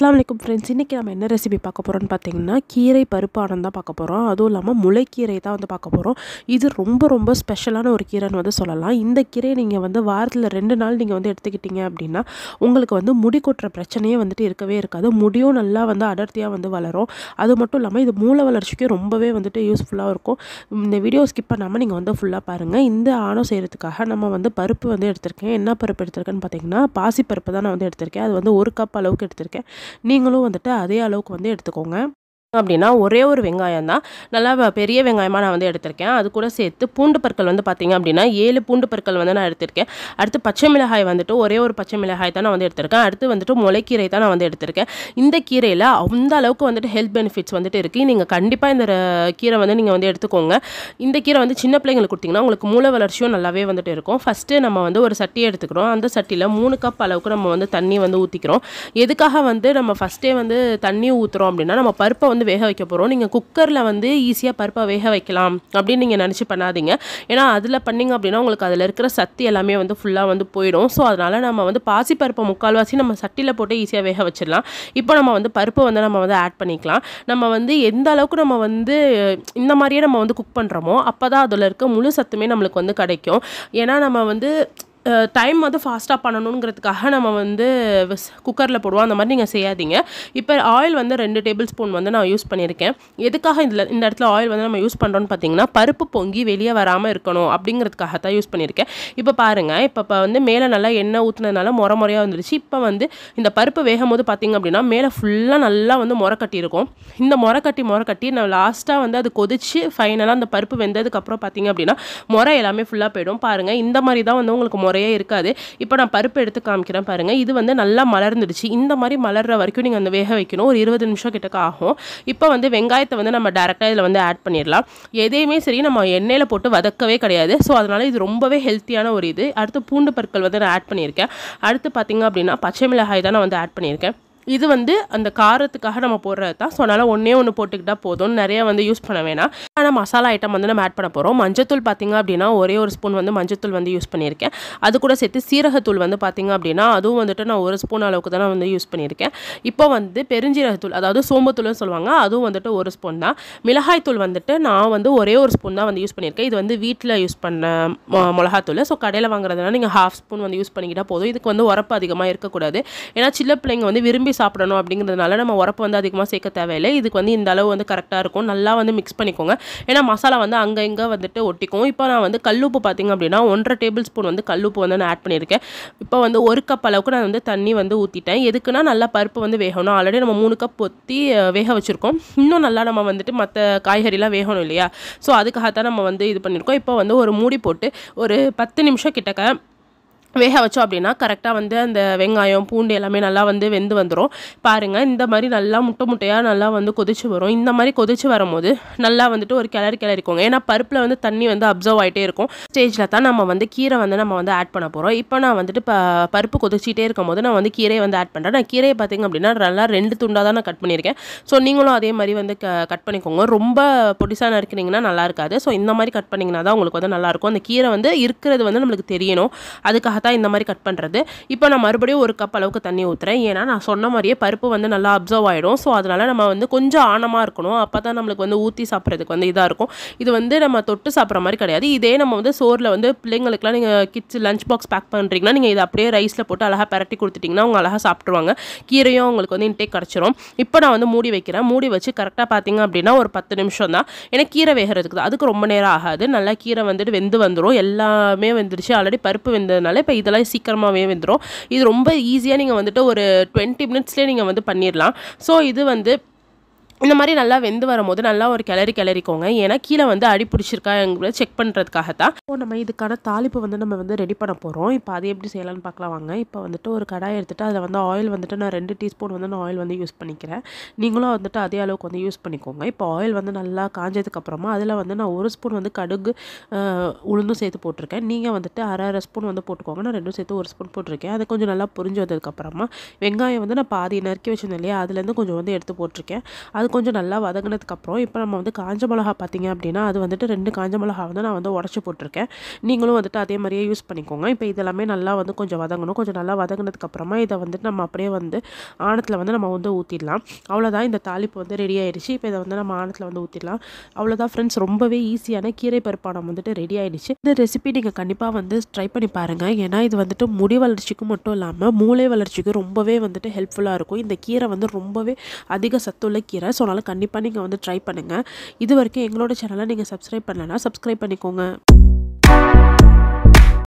அஸ்லாம் வலைக்கும் ஃப்ரெண்ட்ஸ் இன்றைக்கி நம்ம என்ன ரெசிபி பார்க்க போகிறோம்னு பார்த்தீங்கன்னா கீரை பருப்பானம் தான் பார்க்க போகிறோம் அதுவும் இல்லாமல் முளைக்கீரை தான் வந்து பார்க்க போகிறோம் இது ரொம்ப ரொம்ப ஸ்பெஷலான ஒரு கீரைன்னு வந்து சொல்லலாம் இந்த கீரையை நீங்கள் வந்து வாரத்தில் ரெண்டு நாள் நீங்கள் வந்து எடுத்துக்கிட்டீங்க அப்படின்னா உங்களுக்கு வந்து முடி கொட்டுற பிரச்சனையே வந்துட்டு இருக்கவே இருக்காது முடியும் நல்லா வந்து அடர்த்தியாக வந்து வளரும் அது மட்டும் இல்லாமல் இது மூளை வளர்ச்சிக்கு ரொம்பவே வந்துட்டு யூஸ்ஃபுல்லாக இருக்கும் இந்த வீடியோ ஸ்கிப் பண்ணாமல் நீங்கள் வந்து ஃபுல்லாக பாருங்கள் இந்த ஆணம் செய்கிறதுக்காக நம்ம வந்து பருப்பு வந்து எடுத்திருக்கேன் என்ன பருப்பு எடுத்திருக்கேன்னு பார்த்தீங்கன்னா பாசிப்பருப்பு தான் நான் வந்து எடுத்திருக்கேன் அது வந்து ஒரு கப் அளவுக்கு எடுத்திருக்கேன் நீங்களும் வந்துட்டு அதே அளவுக்கு வந்து எடுத்துக்கோங்க அப்படின்னா ஒரே ஒரு வெங்காயம் தான் நல்லா பெரிய வெங்காயமாக நான் வந்து எடுத்திருக்கேன் அது கூட சேர்த்து பூண்டு பற்கள் வந்து பார்த்திங்க அப்படின்னா ஏழு பூண்டு பற்கள் வந்து நான் எடுத்திருக்கேன் அடுத்து பச்சை மிளகாய் வந்துட்டு ஒரே ஒரு பச்சை மிளகாய் தான் நான் வந்து எடுத்திருக்கேன் அடுத்து வந்துட்டு முளைக்கீரை தான் நான் வந்து எடுத்திருக்கேன் இந்த கீரையில் அந்த அளவுக்கு வந்துட்டு ஹெல்த் பெனிஃபிட்ஸ் வந்துட்டு இருக்குது நீங்கள் கண்டிப்பாக இந்த கீரை வந்து நீங்கள் வந்து எடுத்துக்கோங்க இந்த கீரை வந்து சின்ன பிள்ளைங்களுக்கு கொடுத்திங்கன்னா உங்களுக்கு மூல வளர்ச்சியும் நல்லாவே வந்துட்டு இருக்கும் ஃபஸ்ட்டு நம்ம வந்து ஒரு சட்டியை எடுத்துக்கிறோம் அந்த சட்டியில் மூணு கப் அளவுக்கு நம்ம வந்து தண்ணி வந்து ஊற்றிக்கிறோம் எதுக்காக வந்து நம்ம ஃபஸ்ட்டே வந்து தண்ணி ஊற்றுறோம் அப்படின்னா நம்ம பருப்பை வந்து வந்து வேக வைக்க போகிறோம் நீங்கள் குக்கரில் வந்து ஈஸியாக பருப்பை வேக வைக்கலாம் அப்படின்னு நீங்கள் நினச்சி பண்ணாதீங்க ஏன்னா அதில் பண்ணிங்க அப்படின்னா உங்களுக்கு அதில் இருக்கிற சத்து எல்லாமே வந்து ஃபுல்லாக வந்து போயிடும் ஸோ அதனால் நம்ம வந்து பாசி பருப்பை முக்கால்வாசி நம்ம சட்டியில் போட்டு ஈஸியாக வேக வச்சிடலாம் இப்போ நம்ம வந்து பருப்பை வந்து நம்ம வந்து ஆட் பண்ணிக்கலாம் நம்ம வந்து எந்த அளவுக்கு நம்ம வந்து இந்த மாதிரியே நம்ம வந்து குக் பண்ணுறோமோ அப்போ தான் அதில் இருக்க முழு சத்துமே நம்மளுக்கு வந்து கிடைக்கும் ஏன்னா நம்ம வந்து டைம் வந்து ஃபாஸ்ட்டாக பண்ணணுங்கிறதுக்காக நம்ம வந்து குக்கரில் போடுவோம் அந்த மாதிரி நீங்கள் செய்யாதீங்க இப்போ ஆயில் வந்து ரெண்டு டேபிள் ஸ்பூன் வந்து நான் யூஸ் பண்ணியிருக்கேன் எதுக்காக இதில் இந்த இடத்துல ஆயில் வந்து நம்ம யூஸ் பண்ணுறோன்னு பார்த்தீங்கன்னா பருப்பு பொங்கி வெளியே வராமல் இருக்கணும் அப்படிங்கிறதுக்காக தான் யூஸ் பண்ணியிருக்கேன் இப்போ பாருங்கள் இப்போ இப்போ வந்து மேலே நல்லா எண்ணெய் ஊற்றுனதுனால முறை முறையாக வந்துருச்சு இப்போ வந்து இந்த பருப்பு வேகும் போது பார்த்திங்க அப்படின்னா மேலே ஃபுல்லாக நல்லா வந்து முறை கட்டியிருக்கும் இந்த முறை கட்டி முறை கட்டி நான் லாஸ்ட்டாக வந்து அது கொதித்து ஃபைனலாக அந்த பருப்பு வெந்ததுக்கப்புறம் பார்த்திங்க அப்படின்னா முறை எல்லாமே ஃபுல்லாக போயிடும் பாருங்கள் இந்த மாதிரி தான் வந்து உங்களுக்கு முறை குறையே இருக்காது இப்போ நான் பருப்பு எடுத்து காமிக்கிறேன் பாருங்கள் இது வந்து நல்லா மலர்ந்துடுச்சு இந்த மாதிரி மலர்ற வரைக்கும் நீங்கள் அந்த வேக வைக்கணும் ஒரு இருபது நிமிஷம் கிட்டக்க ஆகும் இப்போ வந்து வெங்காயத்தை வந்து நம்ம டேரெக்டாக இதில் வந்து ஆட் பண்ணிடலாம் எதையுமே சரி நம்ம எண்ணெயில் போட்டு வதக்கவே கிடையாது ஸோ அதனால் இது ரொம்பவே ஹெல்த்தியான ஒரு இது அடுத்து பூண்டு பற்கள் வந்து நான் ஆட் பண்ணியிருக்கேன் அடுத்து பார்த்திங்க அப்படின்னா பச்சை மிளகாய் தான் நான் வந்து ஆட் பண்ணியிருக்கேன் இது வந்து அந்த காரத்துக்காக நம்ம போடுறது தான் ஸோ அதனால் ஒன்றே ஒன்று போட்டுக்கிட்டால் போதும் நிறையா வந்து யூஸ் பண்ண வேணாம் ஆனால் மசாலா ஐட்டம் வந்து நம்ம ஆட் பண்ண போகிறோம் மஞ்சத்தூள் பார்த்திங்க அப்படின்னா ஒரே ஒரு ஸ்பூன் வந்து மஞ்சத்தூள் வந்து யூஸ் பண்ணியிருக்கேன் அது கூட சேர்த்து சீரகத்தூள் வந்து பார்த்திங்க அப்படின்னா அதுவும் வந்துட்டு நான் ஒரு ஸ்பூன் அளவுக்கு தான் வந்து யூஸ் பண்ணியிருக்கேன் இப்போ வந்து பெருஞ்சீரகத்தூள் அதாவது சோம்பத்தூள்னு சொல்லுவாங்க அதுவும் வந்துட்டு ஒரு ஸ்பூன் தான் மிளகாய்த்தூள் வந்துட்டு நான் வந்து ஒரே ஒரு ஸ்பூன் தான் வந்து யூஸ் பண்ணியிருக்கேன் இது வந்து வீட்டில் யூஸ் பண்ண மிளகாத்தூள் ஸோ கடையில் வாங்குறதுனால நீங்கள் ஹாஃப் ஸ்பூன் வந்து யூஸ் பண்ணிக்கிட்டால் போதும் இதுக்கு வந்து உரப்பு அதிகமாக இருக்கக்கூடாது ஏன்னா சின்ன பிள்ளைங்க வந்து விரும்பி சாப்பிடணும் அப்படிங்கிறதுனால நம்ம உரப்பு வந்து அதிகமாக சேர்க்க தேவையில்லை இதுக்கு வந்து இந்த அளவு வந்து கரெக்டாக இருக்கும் நல்லா வந்து மிக்ஸ் பண்ணிக்கோங்க ஏன்னா மசாலா வந்து அங்கே இங்கே வந்துட்டு ஒட்டிக்கும் இப்போ நான் வந்து கல்லுப்பு பார்த்திங்க அப்படின்னா ஒன்றரை டேபிள் ஸ்பூன் வந்து கல்லுப்பு வந்து நான் ஆட் பண்ணியிருக்கேன் இப்போ வந்து ஒரு கப் அளவுக்கு நான் வந்து தண்ணி வந்து ஊற்றிட்டேன் எதுக்குன்னா நல்லா பருப்பு வந்து வேகணும் ஆல்ரெடி நம்ம மூணு கப் ஒத்தி வேக வச்சுருக்கோம் இன்னும் நல்லா நம்ம வந்துட்டு மற்ற காய்கறிலாம் வேகணும் இல்லையா ஸோ அதுக்காக தான் நம்ம வந்து இது பண்ணியிருக்கோம் இப்போ வந்து ஒரு மூடி போட்டு ஒரு பத்து நிமிஷம் கிட்டக்க வேக வச்சோம் அப்படின்னா கரெக்டாக வந்து அந்த வெங்காயம் பூண்டு எல்லாமே நல்லா வந்து வெந்து வந்துடும் பாருங்கள் இந்த மாதிரி நல்லா முட்டை முட்டையாக நல்லா வந்து கொதிச்சு வரும் இந்த மாதிரி கொதிச்சு வரும்போது நல்லா வந்துட்டு ஒரு கிளறி கிளறிக்கோங்க ஏன்னா பருப்பில் வந்து தண்ணி வந்து அப்சர்வ் ஆகிட்டே இருக்கும் ஸ்டேஜில் தான் நம்ம வந்து கீரை வந்து நம்ம வந்து ஆட் பண்ண போகிறோம் இப்போ நான் வந்துட்டு பருப்பு கொதிச்சிட்டே இருக்கும்போது நான் வந்து கீரையை வந்து ஆட் பண்ணுறேன் நான் கீரையை பார்த்திங்க அப்படின்னா நல்லா ரெண்டு துண்டாக தான் நான் கட் பண்ணியிருக்கேன் ஸோ நீங்களும் அதே மாதிரி வந்து க கட் பண்ணிக்கோங்க ரொம்ப பொடிசாக நறுக்கினீங்கன்னா நல்லா இருக்காது ஸோ இந்த மாதிரி கட் பண்ணிங்கன்னா தான் உங்களுக்கு வந்து நல்லாயிருக்கும் அந்த கீரை வந்து இருக்கிறது வந்து நம்மளுக்கு தெரியணும் அதுக்காக தான் இந்த மாதிரி கட் பண்ணுறது இப்போ நான் மறுபடியும் ஒரு கப் அளவுக்கு தண்ணி ஊற்றுறேன் ஏன்னா நான் சொன்ன மாதிரியே பருப்பு வந்து நல்லா அப்சர்வ் ஆகிடும் ஸோ அதனால் நம்ம வந்து கொஞ்சம் ஆனமாக இருக்கணும் அப்போ தான் நம்மளுக்கு வந்து ஊற்றி சாப்பிட்றதுக்கு வந்து இதாக இருக்கும் இது வந்து நம்ம தொட்டு சாப்பிட்ற மாதிரி கிடையாது இதே நம்ம வந்து சோரில் வந்து பிள்ளைங்களுக்குலாம் நீங்கள் கிட்ஸ் லஞ்ச் பாக்ஸ் பேக் பண்ணுறீங்கன்னா நீங்கள் இதை அப்படியே ரைஸில் போட்டு அழகாக பரட்டி கொடுத்துட்டிங்கன்னா அவங்க அழகாக சாப்பிட்ருவாங்க கீரையும் அவங்களுக்கு வந்து இன்டேக் கிடச்சிரும் இப்போ நான் வந்து மூடி வைக்கிறேன் மூடி வச்சு கரெக்டாக பார்த்தீங்க அப்படின்னா ஒரு பத்து நிமிஷம் தான் ஏன்னா கீரை வேகிறதுக்கு அதுக்கு ரொம்ப நேரம் ஆகாது நல்லா கீரை வந்துட்டு வெந்து வந்துடும் எல்லாமே வெந்துருச்சு ஆல்ரெடி பருப்பு வெந்ததுனால இப்போ இதெல்லாம் சீக்கிரமாகவே வந்துடும் இது ரொம்ப ஈஸியாக நீங்கள் வந்துட்டு ஒரு டுவெண்ட்டி மினிட்ஸ்லேயே நீங்கள் வந்து பண்ணிடலாம் ஸோ இது வந்து இந்த மாதிரி நல்லா வெந்து வரும்போது நல்லா ஒரு கிளறி கிளறிக்கோங்க ஏன்னா கீழே வந்து அடி பிடிச்சிருக்கா எங்களை செக் பண்ணுறதுக்காக தான் இப்போ நம்ம இதுக்கான தாளிப்பு வந்து நம்ம வந்து ரெடி பண்ண போகிறோம் இப்போ அதை எப்படி செய்யலாம்னு பார்க்கலாம் வாங்க இப்போ வந்துட்டு ஒரு கடாய் எடுத்துகிட்டு அதில் வந்து ஆயில் வந்துட்டு நான் ரெண்டு டீஸ்பூன் வந்து நான் ஆயில் வந்து யூஸ் பண்ணிக்கிறேன் நீங்களும் வந்துட்டு அதே அளவுக்கு வந்து யூஸ் பண்ணிக்கோங்க இப்போ ஆயில் வந்து நல்லா காஞ்சதுக்கப்புறமா அதில் வந்து நான் ஒரு ஸ்பூன் வந்து கடுகு உளுந்தும் சேர்த்து போட்டிருக்கேன் நீங்கள் வந்துட்டு அரை அரை ஸ்பூன் வந்து போட்டுக்கோங்க நான் ரெண்டும் சேர்த்து ஒரு ஸ்பூன் போட்டிருக்கேன் அது கொஞ்சம் நல்லா புரிஞ்சு வந்ததுக்கப்புறமா வெங்காயம் வந்து நான் பாதி நறுக்கி வச்சிருந்தேன் இல்லையா அதுலேருந்து கொஞ்சம் வந்து எடுத்து போட்டிருக்கேன் அது அது கொஞ்சம் நல்லா வதங்கினதுக்கப்புறம் இப்போ நம்ம வந்து காஞ்ச மிளகா பார்த்திங்க அப்படின்னா அது வந்துட்டு ரெண்டு காஞ்ச மிளகா வந்து நான் வந்து உடச்சி போட்டிருக்கேன் நீங்களும் வந்துட்டு அதே மாதிரியே யூஸ் பண்ணிக்கோங்க இப்போ இதெல்லாமே நல்லா வந்து கொஞ்சம் வதங்கணும் கொஞ்சம் நல்லா வதங்கினதுக்கப்புறமா இதை வந்துட்டு நம்ம அப்படியே வந்து ஆணத்தில் வந்து நம்ம வந்து ஊற்றிடலாம் அவ்வளோதான் இந்த தாளிப்பு வந்து ரெடி ஆகிடுச்சு இப்போ இதை வந்து நம்ம ஆணத்தில் வந்து ஊற்றிடலாம் அவ்வளோதான் ஃப்ரெண்ட்ஸ் ரொம்பவே ஈஸியான கீரை பருப்பானம் வந்துட்டு ரெடி ஆகிடுச்சு இந்த ரெசிபி நீங்கள் கண்டிப்பாக வந்து ட்ரை பண்ணி பாருங்கள் ஏன்னா இது வந்துட்டு முடி வளர்ச்சிக்கு மட்டும் இல்லாமல் மூளை வளர்ச்சிக்கு ரொம்பவே வந்துட்டு ஹெல்ப்ஃபுல்லாக இருக்கும் இந்த கீரை வந்து ரொம்பவே அதிக சத்துள்ள கீரை சொன்னாலும் கண்டிப்பாக நீங்கள் வந்து ட்ரை பண்ணுங்கள் இது வரைக்கும் எங்களோட சேனலை நீங்கள் சப்ஸ்கிரைப் பண்ணலைன்னா சப்ஸ்கிரைப் பண்ணிக்கோங்க